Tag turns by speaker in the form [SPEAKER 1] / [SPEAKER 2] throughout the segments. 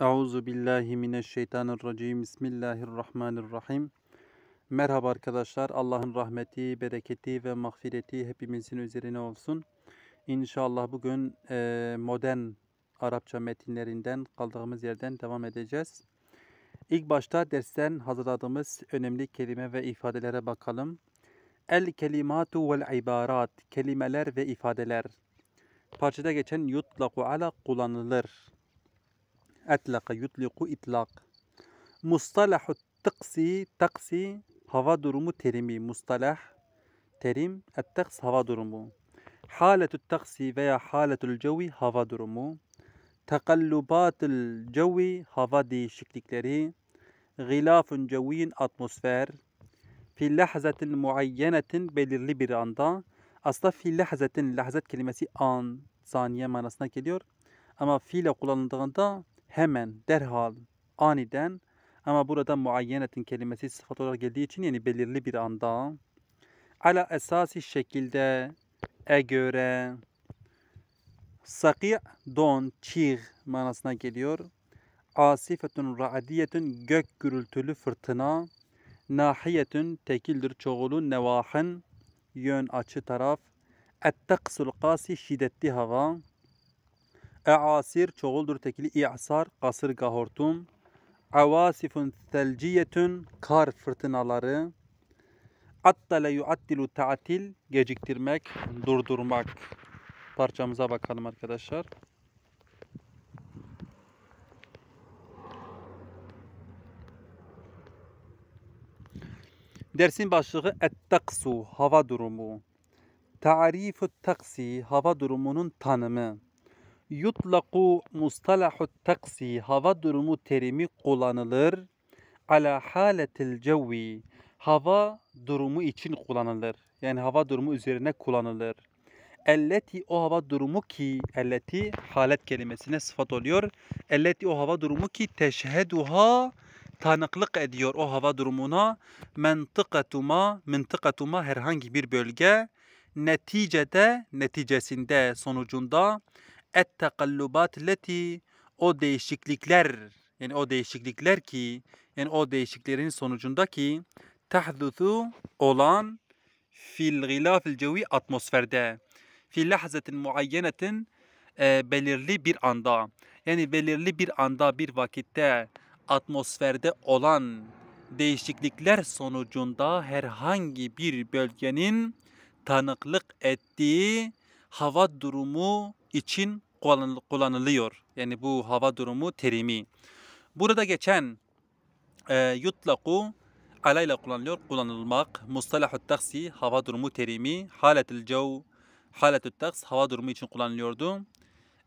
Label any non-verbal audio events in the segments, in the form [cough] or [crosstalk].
[SPEAKER 1] Euzu billahi mineşşeytanirracim. Bismillahirrahmanirrahim. Merhaba arkadaşlar. Allah'ın rahmeti, bereketi ve mağfireti hepimizin üzerine olsun. İnşallah bugün e, modern Arapça metinlerinden kaldığımız yerden devam edeceğiz. İlk başta dersten hazırladığımız önemli kelime ve ifadelere bakalım. El kelimatu vel ibarat. Kelimeler ve ifadeler. Parçada geçen yutlaku ala kullanılır أطلق يطلق إطلاق مصطلح التقسي تقسي هوا درومو تريمي مصطلح تريم التقس هوا درومو حالة التقسي فيا حالة الجو هوا درومو تقلبات الجو هوا دي شكلكلري غلاف جوي أتموسفير في لحظة معينة بلرلي براندا أصلا في لحظة لحظة كلمة آن ثانية ما نصنا كليور أما في لو قلنا hemen, derhal, aniden ama burada muayyenetin kelimesi sıfat olarak geldiği için yani belirli bir anda ala esasi şekilde e göre sakî don çiğ manasına geliyor. Asifetun ra'diyetun gök gürültülü fırtına nahiyetun tekildir çoğulu nevahın yön açı taraf ettaksul qasi şiddetli hava E'asir çoğuldur tekili i'sar kasırga hortum. Avasifun selciyetun kar fırtınaları. Attale yuattilu ta'til geciktirmek, durdurmak. Parçamıza bakalım arkadaşlar. Dersin başlığı ettaksu hava durumu. Tarifu taksi hava durumunun tanımı yutlaku mustalahut taksi hava durumu terimi kullanılır. Ala haletil cevvi hava durumu için kullanılır. Yani hava durumu üzerine kullanılır. Elleti o hava durumu ki elleti halet kelimesine sıfat oluyor. Elleti o hava durumu ki teşheduha tanıklık ediyor o hava durumuna mıntıkatuma mıntıkatuma herhangi bir bölge neticede neticesinde sonucunda et tekallubat leti o değişiklikler yani o değişiklikler ki yani o değişikliklerin sonucundaki tahduthu olan fil gilafil cevi atmosferde fi lahzatin muayyenetin e, belirli bir anda yani belirli bir anda bir vakitte atmosferde olan değişiklikler sonucunda herhangi bir bölgenin tanıklık ettiği hava durumu için kullanılıyor. Yani bu hava durumu terimi. Burada geçen e, yutlaku alayla kullanılıyor. Kullanılmak. Mustalahu taksi hava durumu terimi. Haletil cev haletü taks hava durumu için kullanılıyordu.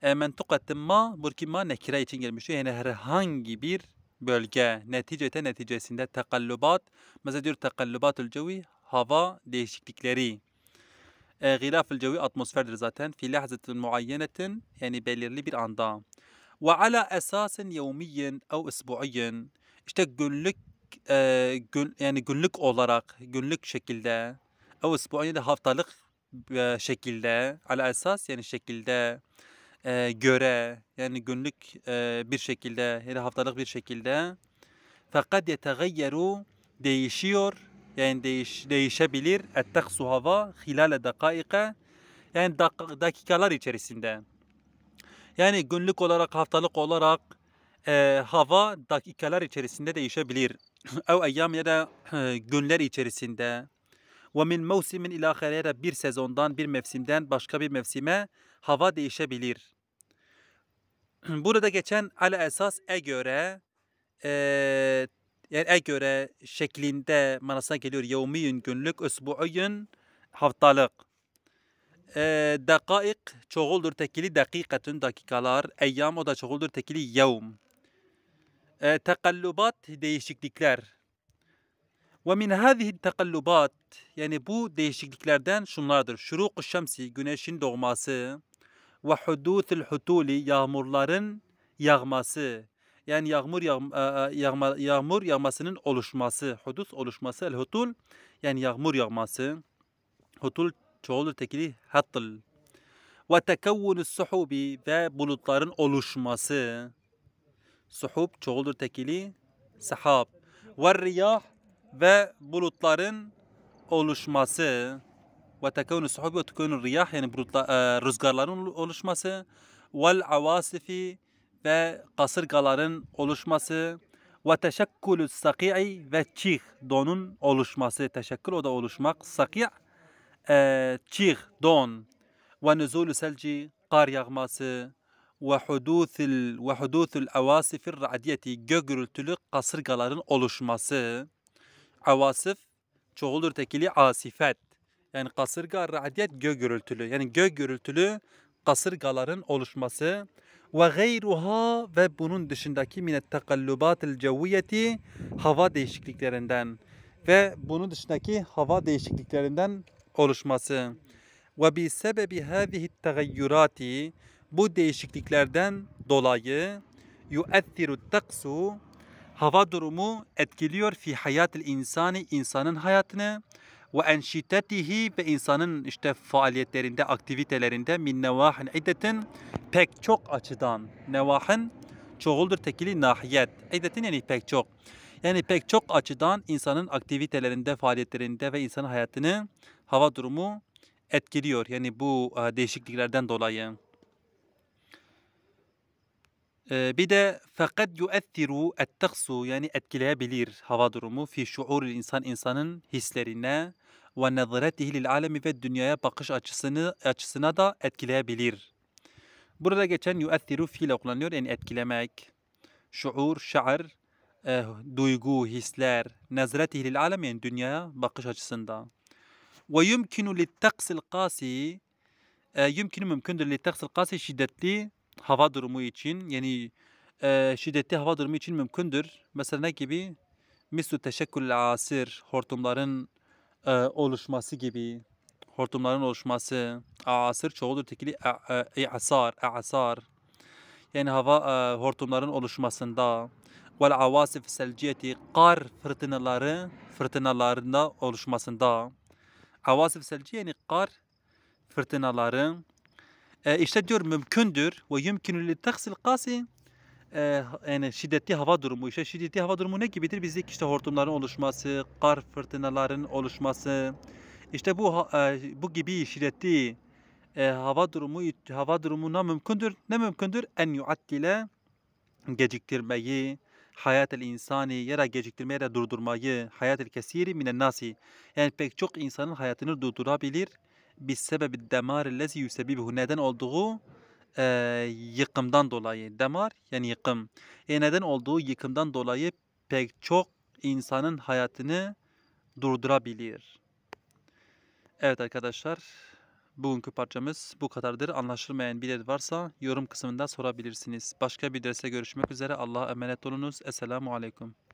[SPEAKER 1] E, mentukatın ma burkima nekira için gelmişti. Yani herhangi bir bölge neticete neticesinde takallubat. Mesela diyor takallubatul cevi hava değişiklikleri. آه، غلاف الجوي اتموسفير زاتن في لحظة معينة يعني بالير بير اندا وعلى اساس يوميا او اسبوعيا اشتا لك آه، يعني قل لك اولارق قل لك شكل ده او اسبوعيا ده هفتالق آه، شكل ده على اساس يعني شكل ده göre yani günlük bir şekilde her haftalık bir şekilde fakat yetegayyeru değişiyor Yani değiş, değişebilir. su hava hilale dakaika. Yani dakikalar içerisinde. Yani günlük olarak, haftalık olarak e, hava dakikalar içerisinde değişebilir. [clears throat] Ev eyyam ya da e, günler içerisinde. Ve min mevsimin ila ahireye bir sezondan, bir mevsimden başka bir mevsime hava değişebilir. [clears throat] Burada geçen ala esas e göre e, yani e göre şeklinde manasına geliyor. Yevmiyün günlük, üsbu'uyun haftalık. E, dakaik çoğuldur tekili dakikatün dakikalar. Eyyam o da çoğuldur tekili yevm. E, tekallubat değişiklikler. Ve min hâzihi tekallubat yani bu değişikliklerden şunlardır. Şuruk-u şemsi güneşin doğması ve hudûthül hutûli yağmurların yağması yani yağmur e, e, yağma, yağmur yağmasının oluşması, hudus oluşması el hutul yani yağmur yağması. Hutul çoğulur tekili hatıl. Ve tekevvünü suhubi ve bulutların oluşması. Suhub çoğulur tekili sahab. Ve riyah ve bulutların oluşması ve tekevünü suhubi ve tekevünü riyah yani bulutla, e, rüzgarların oluşması vel avasifi ve kasırgaların oluşması ve teşekkülü saki'i ve çiğ donun oluşması. Teşekkül o da oluşmak. Saki' e, çih don ve nüzulü selci kar yağması ve huduthul ve huduthul avasifir radiyeti gök gürültülü kasırgaların oluşması. Avasif çoğulur tekili asifet. Yani kasırga radiyet gök gürültülü. Yani gök gürültülü kasırgaların oluşması ve gayruha ve bunun dışındaki minet takallubatil cevviyeti hava değişikliklerinden ve bunun dışındaki hava değişikliklerinden oluşması. Ve bi sebebi hâzihi tegayyurati bu değişikliklerden dolayı yu'ethiru taksu hava durumu etkiliyor fi hayatil insani insanın hayatını ve enşitetihi ve insanın işte faaliyetlerinde, aktivitelerinde min nevahin iddetin pek çok açıdan. Nevahin çoğuldur tekili nahiyet. İddetin yani pek çok. Yani pek çok açıdan insanın aktivitelerinde, faaliyetlerinde ve insan hayatını hava durumu etkiliyor. Yani bu e, değişikliklerden dolayı. Ee, bir de fakat yu'ethiru etteksu yani etkileyebilir hava durumu fi şuur insan insanın hislerine ve nazaretihi lil alemi ve dünyaya bakış açısını açısına da etkileyebilir. Burada geçen yu'ethiru fiil kullanıyor yani etkilemek. Şuur, şair, e, duygu, hisler, nazaretihi lil alem yani dünyaya bakış açısında. Ve yumkinu littaksil qasi e, yumkinu mümkündür littaksil qasi şiddetli hava durumu için yani e, şiddetli hava durumu için mümkündür. Mesela ne gibi? Mislu teşekkül asir, hortumların e, oluşması gibi. Hortumların oluşması, asir çoğuldur tekili, e, e, asar, e, asar. Yani hava e, hortumların oluşmasında vel avasif selciyeti kar fırtınaları fırtınalarında oluşmasında avasif selci yani kar fırtınaların e, işte diyor mümkündür ve yumkinu li taksil qasi ee, yani şiddetli hava durumu işte şiddetli hava durumu ne gibidir? Bizlik işte hortumların oluşması, kar fırtınaların oluşması. işte bu e, bu gibi şiddetli e, hava durumu hava durumu ne mümkündür. Ne mümkündür? En yuaddile geciktirmeyi, hayat el insani yara geciktirmeye ya durdurmayı, hayat el kesiri minen nasi. Yani pek çok insanın hayatını durdurabilir sebebi demar lezi yusebibu neden olduğu e, yıkımdan dolayı demar yani yıkım e, neden olduğu yıkımdan dolayı pek çok insanın hayatını durdurabilir. Evet arkadaşlar bugünkü parçamız bu kadardır. Anlaşılmayan bir yer varsa yorum kısmında sorabilirsiniz. Başka bir derste görüşmek üzere. Allah'a emanet olunuz. Esselamu Aleyküm.